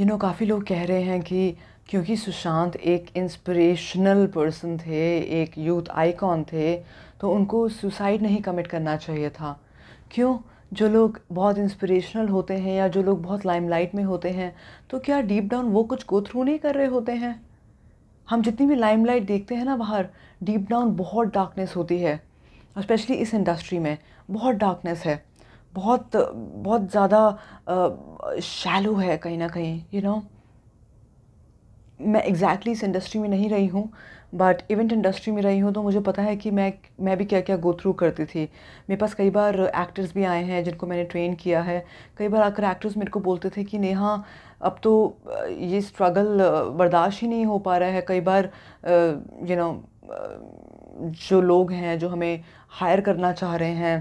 You know काफ़ी लोग कह रहे हैं कि क्योंकि सुशांत एक इंस्पिरेशनल पर्सन थे एक यूथ आइकॉन थे तो उनको सुसाइड नहीं कमिट करना चाहिए था क्यों जो लोग बहुत इंस्पिरेशनल होते हैं या जो लोग बहुत लाइमलाइट में होते हैं तो क्या डीप डाउन वो कुछ गो थ्रू नहीं कर रहे होते हैं हम जितनी भी लाइमलाइट देखते हैं ना बाहर डीप डाउन बहुत डार्कनेस होती है स्पेशली इस इंडस्ट्री में बहुत डार्कनेस है बहुत बहुत ज़्यादा शैलो है कहीं ना कहीं यू नो मैं एग्जैक्टली exactly इस इंडस्ट्री में नहीं रही हूँ बट इवेंट इंडस्ट्री में रही हूँ तो मुझे पता है कि मैं मैं भी क्या क्या गो थ्रू करती थी मेरे पास कई बार एक्टर्स भी आए हैं जिनको मैंने ट्रेन किया है कई बार आकर एक्टर्स मेरे को बोलते थे कि नेहा अब तो ये स्ट्रगल बर्दाश्त ही नहीं हो पा रहा है कई बार यू नो जो लोग हैं जो हमें हायर करना चाह रहे हैं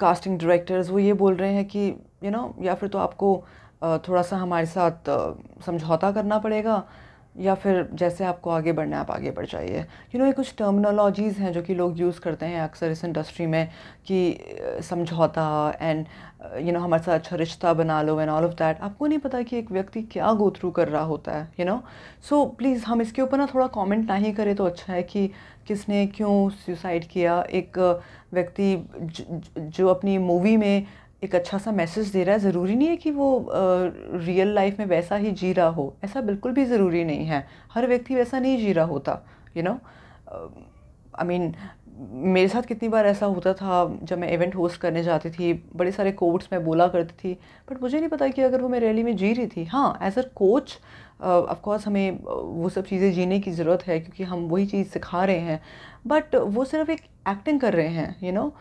कास्टिंग डायरेक्टर्स वो ये बोल रहे हैं कि यू you नो know, या फिर तो आपको थोड़ा सा हमारे साथ समझौता करना पड़ेगा या फिर जैसे आपको आगे बढ़ना है आप आगे बढ़ जाइए यू you नो know, ये कुछ टर्मिनोलॉजीज़ हैं जो कि लोग यूज़ करते हैं अक्सर इस इंडस्ट्री में कि समझौता एंड यू नो हमारे साथ अच्छा रिश्ता बना लो एंड ऑल ऑफ दैट आपको नहीं पता कि एक व्यक्ति क्या गो थ्रू कर रहा होता है यू नो सो प्लीज़ हम इसके ऊपर ना थोड़ा कॉमेंट ना ही करें तो अच्छा है कि किसने क्यों सुसाइड किया एक व्यक्ति ज, ज, जो अपनी मूवी में एक अच्छा सा मैसेज दे रहा है ज़रूरी नहीं है कि वो रियल लाइफ में वैसा ही जी रहा हो ऐसा बिल्कुल भी ज़रूरी नहीं है हर व्यक्ति वैसा नहीं जी रहा होता यू नो आई मीन मेरे साथ कितनी बार ऐसा होता था जब मैं इवेंट होस्ट करने जाती थी बड़े सारे कोट्स मैं बोला करती थी बट मुझे नहीं पता कि अगर वो मैं रैली में जी रही थी हाँ एज अ कोच ऑफकोर्स हमें वो सब चीज़ें जीने की ज़रूरत है क्योंकि हम वही चीज़ सिखा रहे हैं बट वो सिर्फ एक एक्टिंग कर रहे हैं यू you नो know?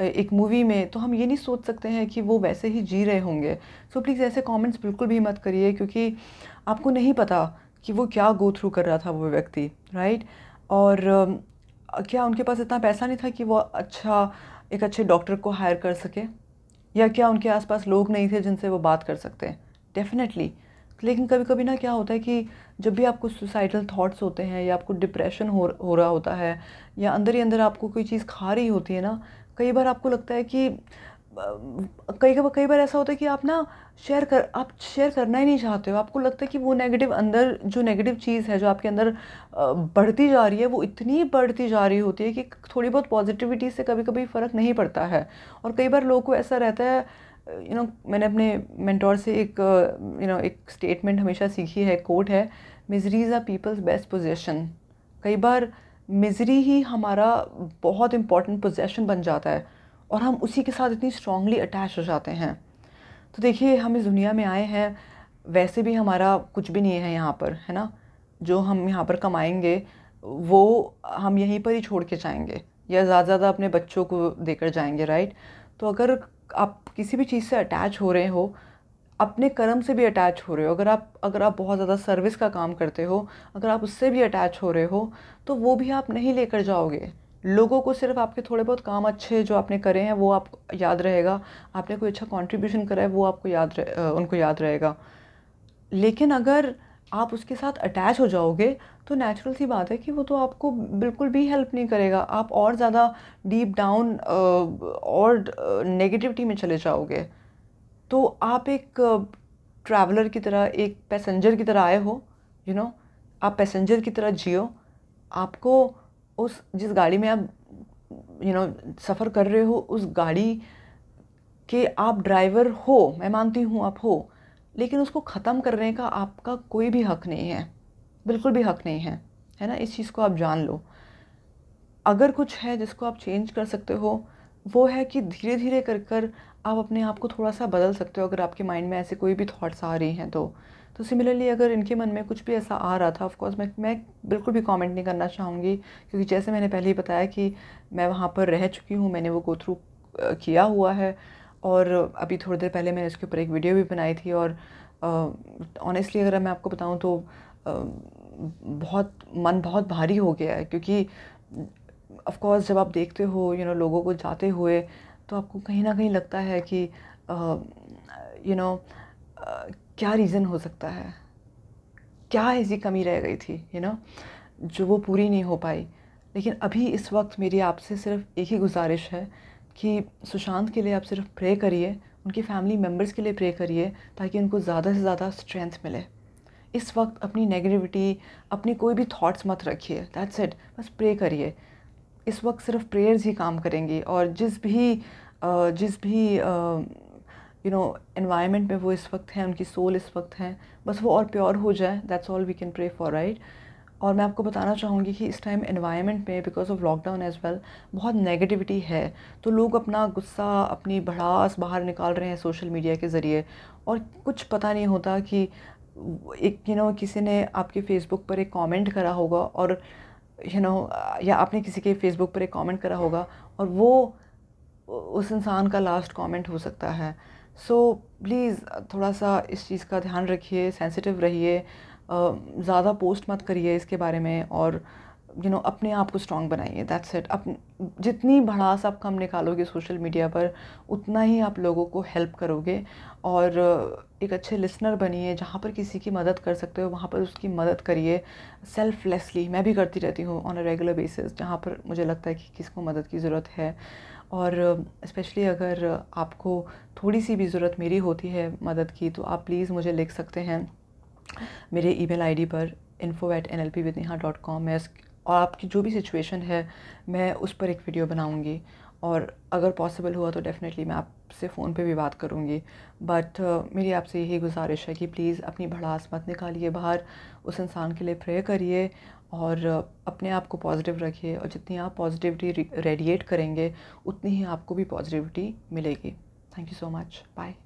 एक मूवी में तो हम ये नहीं सोच सकते हैं कि वो वैसे ही जी रहे होंगे सो so, प्लीज़ ऐसे कमेंट्स बिल्कुल भी मत करिए क्योंकि आपको नहीं पता कि वो क्या गो थ्रू कर रहा था वो व्यक्ति राइट और क्या उनके पास इतना पैसा नहीं था कि वो अच्छा एक अच्छे डॉक्टर को हायर कर सके या क्या उनके आसपास लोग नहीं थे जिनसे वो बात कर सकते हैं डेफिनेटली लेकिन कभी कभी ना क्या होता है कि जब भी आपको सुसाइडल थॉट्स होते हैं या आपको डिप्रेशन हो हो रहा होता है या अंदर ही अंदर आपको कोई चीज़ खा रही होती है ना कई बार आपको लगता है कि कई कई बार ऐसा होता है कि आप ना शेयर कर आप शेयर करना ही नहीं चाहते हो आपको लगता है कि वो नेगेटिव अंदर जो नेगेटिव चीज़ है जो आपके अंदर बढ़ती जा रही है वो इतनी बढ़ती जा रही होती है कि थोड़ी बहुत पॉजिटिविटी से कभी कभी फ़र्क नहीं पड़ता है और कई बार लोगों को ऐसा रहता है यू you नो know, मैंने अपने मेंटोर से एक यू नो एक स्टेटमेंट हमेशा सीखी है कोट है miseries are peoples best position कई बार मिजरी ही हमारा बहुत इम्पॉर्टेंट पोजेशन बन जाता है और हम उसी के साथ इतनी स्ट्रांगली अटैच हो जाते हैं तो देखिए हम इस दुनिया में आए हैं वैसे भी हमारा कुछ भी नहीं है यहाँ पर है ना जो हम यहाँ पर कमाएंगे वो हम यहीं पर ही छोड़ के जाएंगे या ज़्यादा ज़्यादा अपने बच्चों को देकर जाएंगे राइट तो अगर आप किसी भी चीज़ से अटैच हो रहे हो अपने कर्म से भी अटैच हो रहे हो अगर आप अगर आप बहुत ज़्यादा सर्विस का काम करते हो अगर आप उससे भी अटैच हो रहे हो तो वो भी आप नहीं लेकर जाओगे लोगों को सिर्फ आपके थोड़े बहुत काम अच्छे जो आपने करे हैं वो आप याद रहेगा आपने कोई अच्छा कॉन्ट्रीब्यूशन करा है वो आपको याद रहे उनको याद रहेगा लेकिन अगर आप उसके साथ अटैच हो जाओगे तो नेचुरल सी बात है कि वो तो आपको बिल्कुल भी हेल्प नहीं करेगा आप और ज़्यादा डीप डाउन और नेगेटिविटी में चले जाओगे तो आप एक ट्रैवलर की तरह एक पैसेंजर की तरह आए हो यू you नो know, आप पैसेंजर की तरह जियो आपको उस जिस गाड़ी में आप यू you नो know, सफ़र कर रहे हो उस गाड़ी के आप ड्राइवर हो मैं मानती हूँ आप हो लेकिन उसको ख़त्म करने का आपका कोई भी हक नहीं है बिल्कुल भी हक नहीं है है ना इस चीज़ को आप जान लो अगर कुछ है जिसको आप चेंज कर सकते हो वो है कि धीरे धीरे कर कर आप अपने आप को थोड़ा सा बदल सकते हो अगर आपके माइंड में ऐसे कोई भी थाट्स आ रही हैं तो तो सिमिलरली अगर इनके मन में कुछ भी ऐसा आ रहा था ऑफकोर्स मैं मैं बिल्कुल भी कमेंट नहीं करना चाहूँगी क्योंकि जैसे मैंने पहले ही बताया कि मैं वहाँ पर रह चुकी हूँ मैंने वो गो थ्रू किया हुआ है और अभी थोड़ी देर पहले मैंने इसके ऊपर एक वीडियो भी बनाई थी और ऑनेस्टली अगर मैं आपको बताऊँ तो आ, बहुत मन बहुत भारी हो गया है क्योंकि ऑफकोर्स जब आप देखते हो यू you नो know, लोगों को जाते हुए तो आपको कहीं ना कहीं लगता है कि यू नो क्या रीज़न हो सकता है क्या ऐसी कमी रह गई थी यू you नो know, जो वो पूरी नहीं हो पाई लेकिन अभी इस वक्त मेरी आपसे सिर्फ एक ही गुजारिश है कि सुशांत के लिए आप सिर्फ प्रे करिए उनकी फैमिली मेम्बर्स के लिए प्रे करिए ताकि उनको ज़्यादा से ज़्यादा स्ट्रेंथ मिले इस वक्त अपनी नेगेटिविटी अपनी कोई भी थॉट्स मत रखिए दैट्स इट बस प्रे करिए इस वक्त सिर्फ प्रेयर्स ही काम करेंगी और जिस भी जिस भी यू नो एनवायरनमेंट में वो इस वक्त हैं उनकी सोल इस वक्त हैं बस वो और प्योर हो जाए that's all we can pray for right और मैं आपको बताना चाहूँगी कि इस टाइम इन्वायरमेंट में because of lockdown as well बहुत नेगेटिविटी है तो लोग अपना गुस्सा अपनी भड़ास बाहर निकाल रहे हैं सोशल मीडिया के ज़रिए और कुछ पता नहीं होता कि एक यू you नो know, किसी ने आपके फेसबुक पर एक कमेंट करा होगा और यू नो या आपने किसी के फेसबुक पर एक कमेंट करा होगा और वो उस इंसान का लास्ट कमेंट हो सकता है सो so, प्लीज़ थोड़ा सा इस चीज़ का ध्यान रखिए सेंसिटिव रहिए ज़्यादा पोस्ट मत करिए इसके बारे में और यू नो अपने आप को स्ट्रॉन्ग बनाइए दैट्स इट अप जितनी भड़ास आप कम निकालोगे सोशल मीडिया पर उतना ही आप लोगों को हेल्प करोगे और एक अच्छे लिसनर बनिए जहाँ पर किसी की मदद कर सकते हो वहाँ पर उसकी मदद करिए सेल्फलेसली मैं भी करती रहती हूँ ऑन अ रेगुलर बेसिस जहाँ पर मुझे लगता है कि किसको मदद की ज़रूरत है और स्पेशली अगर आपको थोड़ी सी भी ज़रूरत मेरी होती है मदद की तो आप प्लीज़ मुझे लिख सकते हैं मेरे ईमेल आईडी पर info at N L P with Neha dot com मैं और आपकी जो भी सिचुएशन है मैं उस पर एक वीडियो बनाऊँगी और अगर पॉसिबल हुआ तो डेफ़िनेटली मैं आपसे फ़ोन पे भी बात करूँगी बट uh, मेरी आपसे यही गुजारिश है कि प्लीज़ अपनी भड़ास मत निकालिए बाहर उस इंसान के लिए प्रे करिए और uh, अपने आप को पॉजिटिव रखिए और जितनी आप पॉजिटिविटी रेडिएट करेंगे उतनी ही आपको भी पॉजिटिविटी मिलेगी thank you so much bye